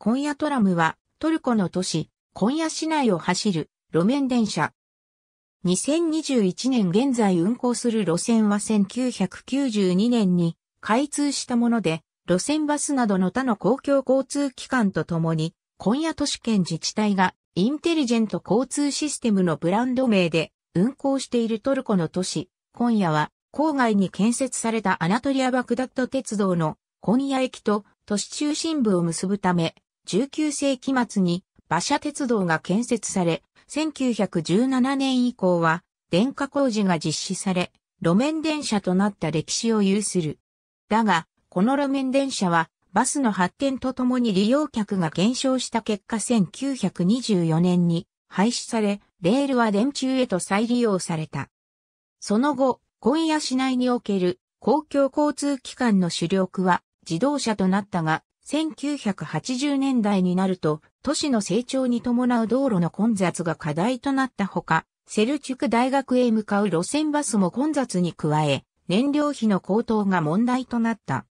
コンヤトラムはトルコの都市、コンヤ市内を走る路面電車。2021年現在運行する路線は1992年に開通したもので、路線バスなどの他の公共交通機関とともに、今夜都市圏自治体がインテリジェント交通システムのブランド名で運行しているトルコの都市、今夜は郊外に建設されたアナトリア・バクダット鉄道の今夜駅と都市中心部を結ぶため、19世紀末に馬車鉄道が建設され、1917年以降は電化工事が実施され、路面電車となった歴史を有する。だが、この路面電車はバスの発展とともに利用客が減少した結果1924年に廃止され、レールは電柱へと再利用された。その後、今夜市内における公共交通機関の主力は自動車となったが、1980年代になると、都市の成長に伴う道路の混雑が課題となったほか、セルチュク大学へ向かう路線バスも混雑に加え、燃料費の高騰が問題となった。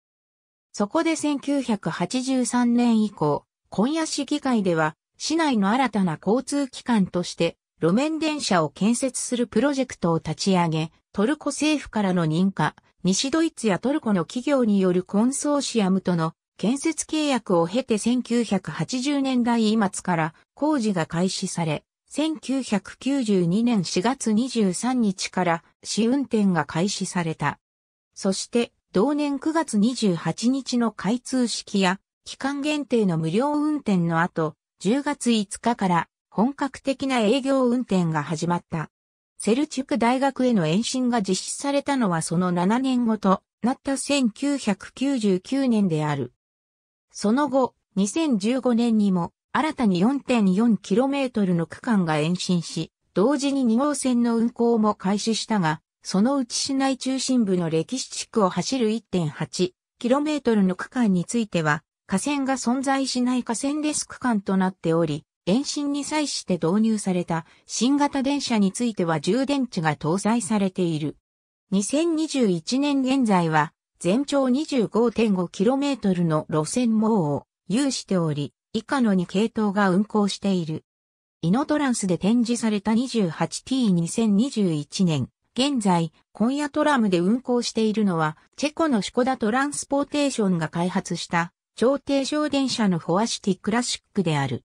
そこで1983年以降、今夜市議会では、市内の新たな交通機関として、路面電車を建設するプロジェクトを立ち上げ、トルコ政府からの認可、西ドイツやトルコの企業によるコンソーシアムとの建設契約を経て1980年代末から工事が開始され、1992年4月23日から試運転が開始された。そして同年9月28日の開通式や期間限定の無料運転の後、10月5日から本格的な営業運転が始まった。セルチュク大学への延伸が実施されたのはその7年後となった1999年である。その後、2015年にも新たに 4.4km の区間が延伸し、同時に2号線の運行も開始したが、そのうち市内中心部の歴史地区を走る 1.8km の区間については、河川が存在しない河川レス区間となっており、延伸に際して導入された新型電車については充電池が搭載されている。2021年現在は全長 25.5km の路線網を有しており、以下の2系統が運行している。イノトランスで展示された 28T2021 年、現在、今夜トラムで運行しているのは、チェコのシコダトランスポーテーションが開発した、超低省電車のフォアシティクラシックである。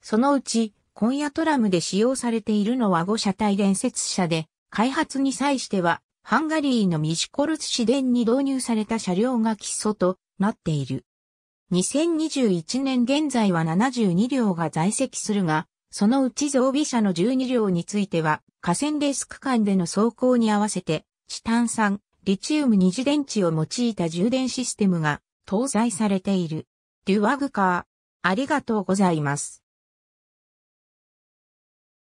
そのうち、今夜トラムで使用されているのは5車体連接車で、開発に際しては、ハンガリーのミシコルツ市電に導入された車両が基礎となっている。2021年現在は72両が在籍するが、そのうち増備車の12両については、河川レース区間での走行に合わせて、チタン酸、リチウム二次電池を用いた充電システムが搭載されている。デュワグカー。ありがとうございます。